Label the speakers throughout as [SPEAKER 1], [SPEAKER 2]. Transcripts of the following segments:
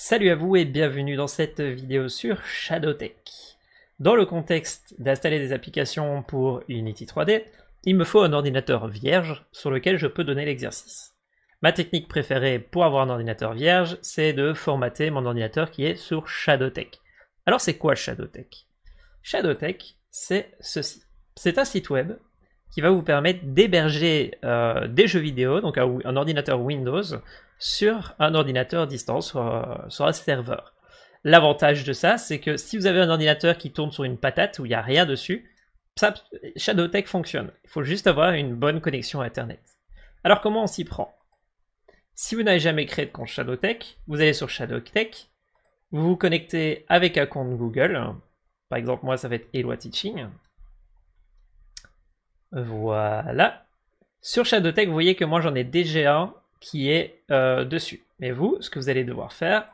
[SPEAKER 1] Salut à vous et bienvenue dans cette vidéo sur Shadowtech. Dans le contexte d'installer des applications pour Unity 3D, il me faut un ordinateur vierge sur lequel je peux donner l'exercice. Ma technique préférée pour avoir un ordinateur vierge, c'est de formater mon ordinateur qui est sur Shadowtech. Alors c'est quoi Shadowtech Shadowtech, c'est ceci. C'est un site web qui va vous permettre d'héberger euh, des jeux vidéo, donc un ordinateur Windows, sur un ordinateur distant, euh, sur un, serveur. L'avantage de ça, c'est que si vous avez un ordinateur qui tourne sur une patate où il n'y a rien dessus, ça, Shadowtech fonctionne. Il faut juste avoir une bonne connexion Internet. Alors comment on s'y prend Si vous n'avez jamais créé de compte Shadowtech, vous allez sur Shadowtech, vous vous connectez avec un compte Google. Par exemple, moi, ça va être Eloi Teaching. Voilà. Sur Shadowtech, vous voyez que moi, j'en ai déjà un qui est euh, dessus. Mais vous, ce que vous allez devoir faire,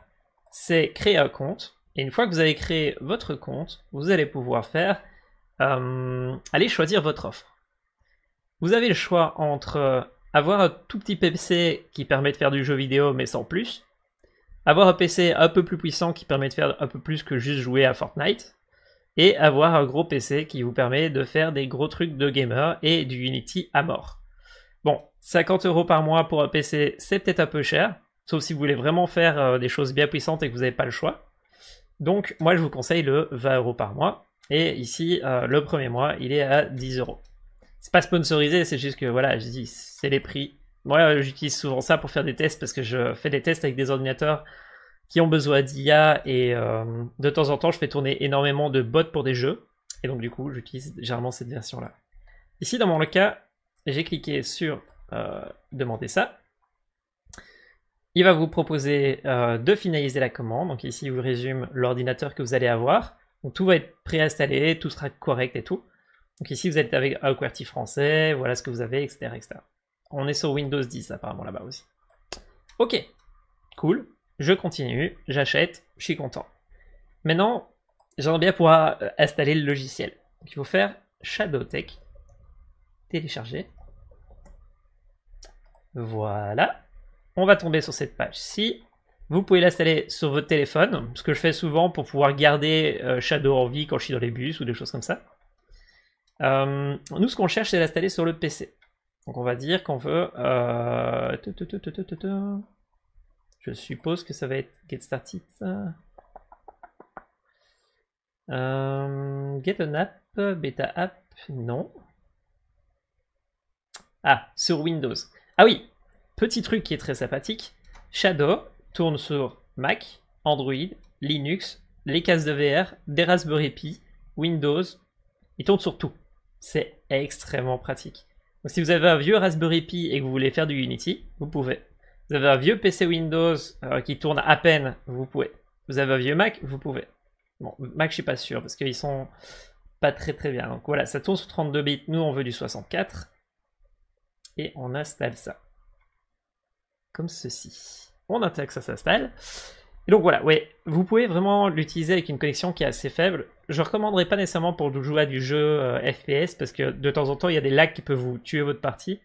[SPEAKER 1] c'est créer un compte. Et une fois que vous avez créé votre compte, vous allez pouvoir faire euh, aller choisir votre offre. Vous avez le choix entre euh, avoir un tout petit PC qui permet de faire du jeu vidéo mais sans plus, avoir un PC un peu plus puissant qui permet de faire un peu plus que juste jouer à Fortnite, et avoir un gros PC qui vous permet de faire des gros trucs de gamer et du Unity à mort. Bon, 50 euros par mois pour un PC, c'est peut-être un peu cher, sauf si vous voulez vraiment faire euh, des choses bien puissantes et que vous n'avez pas le choix. Donc, moi, je vous conseille le 20 euros par mois. Et ici, euh, le premier mois, il est à 10 euros. C'est pas sponsorisé, c'est juste que voilà, je dis, c'est les prix. Moi, euh, j'utilise souvent ça pour faire des tests parce que je fais des tests avec des ordinateurs qui ont besoin d'IA et de temps en temps, je fais tourner énormément de bots pour des jeux. Et donc, du coup, j'utilise généralement cette version-là. Ici, dans mon cas, j'ai cliqué sur euh, demander ça. Il va vous proposer euh, de finaliser la commande. Donc ici, il vous résume l'ordinateur que vous allez avoir. tout va être préinstallé, tout sera correct et tout. Donc ici, vous êtes avec QWERTY français, voilà ce que vous avez, etc., etc. On est sur Windows 10 apparemment là-bas aussi. Ok, cool. Je continue, j'achète, je suis content. Maintenant, j'aimerais bien pouvoir euh, installer le logiciel. Donc il faut faire Shadowtech, télécharger. Voilà. On va tomber sur cette page-ci. Vous pouvez l'installer sur votre téléphone, ce que je fais souvent pour pouvoir garder euh, Shadow en vie quand je suis dans les bus ou des choses comme ça. Euh, nous, ce qu'on cherche, c'est l'installer sur le PC. Donc on va dire qu'on veut... Euh, je suppose que ça va être Get Started. Get an app, beta app, non. Ah, sur Windows. Ah oui, petit truc qui est très sympathique, Shadow tourne sur Mac, Android, Linux, les cases de VR, des Raspberry Pi, Windows, il tourne sur tout. C'est extrêmement pratique. Donc si vous avez un vieux Raspberry Pi et que vous voulez faire du Unity, vous pouvez. Vous avez un vieux PC Windows euh, qui tourne à peine, vous pouvez. Vous avez un vieux Mac, vous pouvez. Bon, Mac, je suis pas sûr parce qu'ils sont pas très très bien. Donc voilà, ça tourne sur 32 bits. Nous, on veut du 64 et on installe ça. Comme ceci. On attaque ça, ça s'installe. donc voilà, ouais, vous pouvez vraiment l'utiliser avec une connexion qui est assez faible. Je ne recommanderais pas nécessairement pour jouer à du jeu euh, FPS parce que de temps en temps il y a des lags qui peuvent vous tuer votre partie.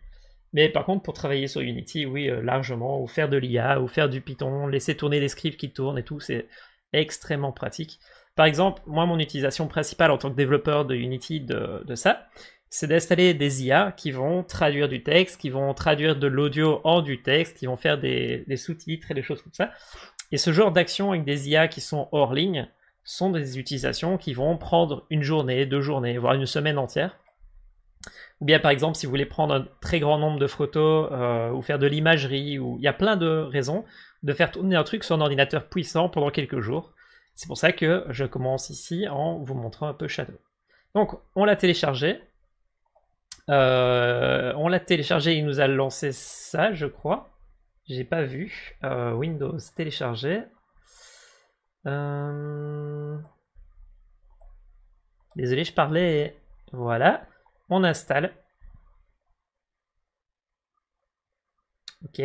[SPEAKER 1] Mais par contre, pour travailler sur Unity, oui, euh, largement, ou faire de l'IA, ou faire du Python, laisser tourner des scripts qui tournent et tout, c'est extrêmement pratique. Par exemple, moi, mon utilisation principale en tant que développeur de Unity de ça, c'est d'installer des IA qui vont traduire du texte, qui vont traduire de l'audio en du texte, qui vont faire des, sous-titres et des choses comme ça. Et ce genre d'action avec des IA qui sont hors ligne sont des utilisations qui vont prendre une journée, deux journées, voire une semaine entière. Ou bien par exemple, si vous voulez prendre un très grand nombre de photos euh, ou faire de l'imagerie, ou il y a plein de raisons de faire tourner un truc sur un ordinateur puissant pendant quelques jours. C'est pour ça que je commence ici en vous montrant un peu Shadow. Donc on l'a téléchargé, euh, on l'a téléchargé, il nous a lancé ça, je crois. J'ai pas vu. Euh, Windows téléchargé. Euh, désolé, je parlais. Voilà. On installe. Ok.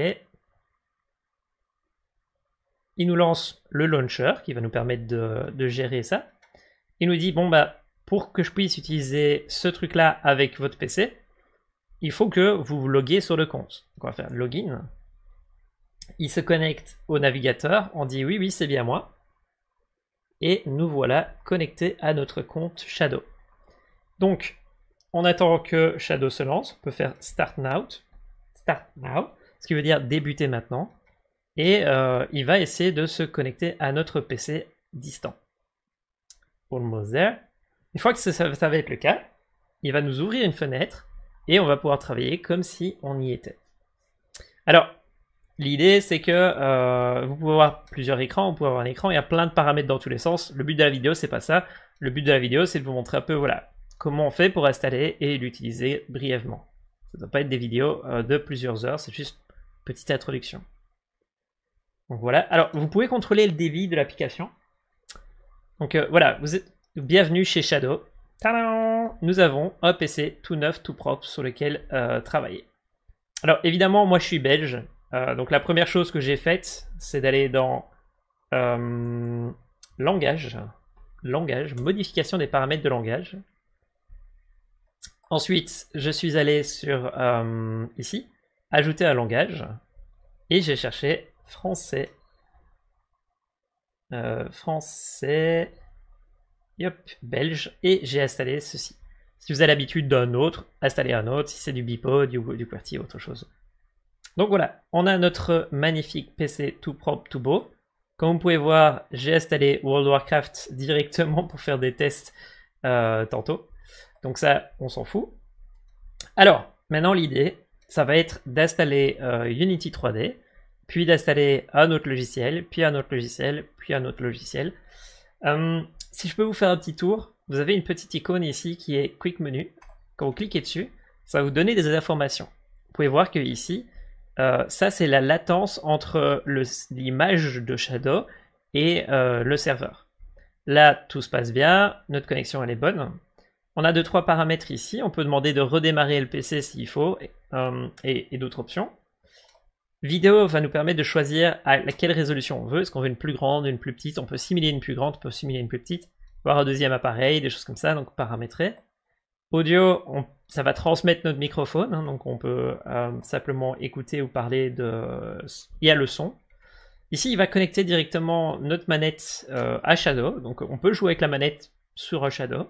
[SPEAKER 1] Il nous lance le launcher qui va nous permettre de, de gérer ça. Il nous dit bon bah pour que je puisse utiliser ce truc-là avec votre PC, il faut que vous vous loguez sur le compte. on va faire login. Il se connecte au navigateur, on dit oui, oui, c'est bien moi. Et nous voilà connectés à notre compte Shadow. Donc, on attend que Shadow se lance. On peut faire Start Now, Start Now, ce qui veut dire débuter maintenant. Et euh, il va essayer de se connecter à notre PC distant. Almost there. Une fois que ça, va être le cas, il va nous ouvrir une fenêtre et on va pouvoir travailler comme si on y était. Alors, l'idée c'est que euh, vous pouvez avoir plusieurs écrans, vous pouvez avoir un écran, il y a plein de paramètres dans tous les sens. Le but de la vidéo c'est pas ça. Le but de la vidéo c'est de vous montrer un peu voilà comment on fait pour installer et l'utiliser brièvement. Ça ne doit pas être des vidéos euh, de plusieurs heures, c'est juste une petite introduction. Donc voilà. Alors vous pouvez contrôler le débit de l'application. Donc euh, voilà, vous êtes, Bienvenue chez Shadow. Tadam Nous avons un PC tout neuf, tout propre sur lequel euh, travailler. Alors évidemment, moi je suis belge. Euh, donc la première chose que j'ai faite, c'est d'aller dans euh, langage, langage, modification des paramètres de langage. Ensuite, je suis allé sur ici, ajouter un langage, et j'ai cherché français. français. Yep, belge. Et j'ai installé ceci. Si vous avez l'habitude d'un autre, installez un autre. Si c'est du bipod du, du QWERTY, autre chose. Donc voilà, on a notre magnifique PC tout propre, tout beau. Comme vous pouvez voir, j'ai installé World of Warcraft directement pour faire des tests euh, tantôt. Donc ça, on s'en fout. Alors, maintenant l'idée, ça va être d'installer euh, Unity 3D, puis d'installer un autre logiciel, puis un autre logiciel, puis un autre logiciel. Hum, si je peux vous faire un petit tour, vous avez une petite icône ici qui est Quick Menu. Quand vous cliquez dessus, ça va vous donner des informations. Vous pouvez voir que ici, euh, ça c'est la latence entre l'image de Shadow et euh, le serveur. Là, tout se passe bien, notre connexion elle est bonne. On a deux trois paramètres ici. On peut demander de redémarrer le PC s'il faut et euh, d'autres options vidéo va nous permettre de choisir à quelle résolution on veut. Est-ce qu'on veut une plus grande, une plus petite On peut simuler une plus grande, on peut simuler une plus petite, voir un deuxième appareil, des choses comme ça, donc paramétrer. Audio, ça va transmettre notre microphone, hein, donc on peut euh, simplement écouter ou parler de... Il y a le son. Ici, il va connecter directement notre manette euh, à Shadow, donc on peut jouer avec la manette sur Shadow.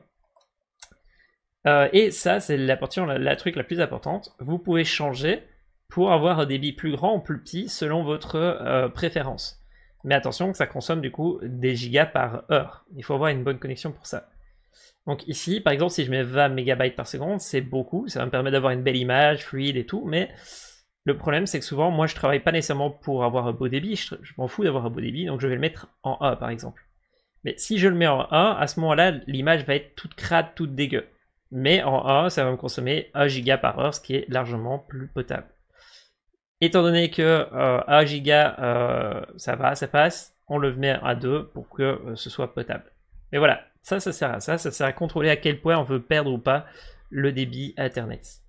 [SPEAKER 1] Euh, et ça, c'est la, partie, la truc la plus importante. Vous pouvez changer pour avoir un débit plus grand ou plus petit selon votre euh, préférence. Mais attention que ça consomme du coup des gigas par heure. Il faut avoir une bonne connexion pour ça. Donc ici, par exemple, si je mets 20 MB par seconde, c'est beaucoup, ça va me permettre d'avoir une belle image, fluide et tout, mais le problème c'est que souvent, moi je travaille pas nécessairement pour avoir un beau débit, je, m'en fous d'avoir un beau débit, donc je vais le mettre en A par exemple. Mais si je le mets en A, à ce moment-là, l'image va être toute crade, toute dégueu. Mais en A, ça va me consommer 1 giga par heure, ce qui est largement plus potable. Étant donné que euh, 1 giga, euh, ça va, ça passe, on le met à 2 pour que euh, ce soit potable. Mais voilà, ça, ça sert à ça, ça sert à contrôler à quel point on veut perdre ou pas le débit Internet.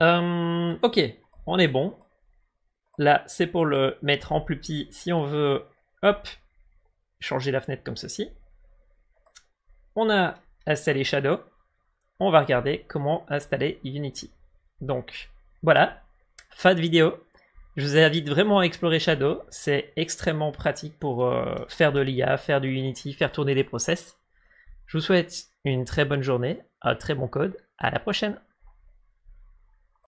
[SPEAKER 1] Euh, ok, on est bon. Là, c'est pour le mettre en plus petit si on veut, hop, changer la fenêtre comme ceci. On a installé Shadow. On va regarder comment installer Unity. Donc, voilà, Fin de vidéo. Je vous invite vraiment à explorer Shadow. C'est extrêmement pratique pour euh, faire de l'IA, faire du Unity, faire tourner des process. Je vous souhaite une très bonne journée, un très bon code. À la prochaine.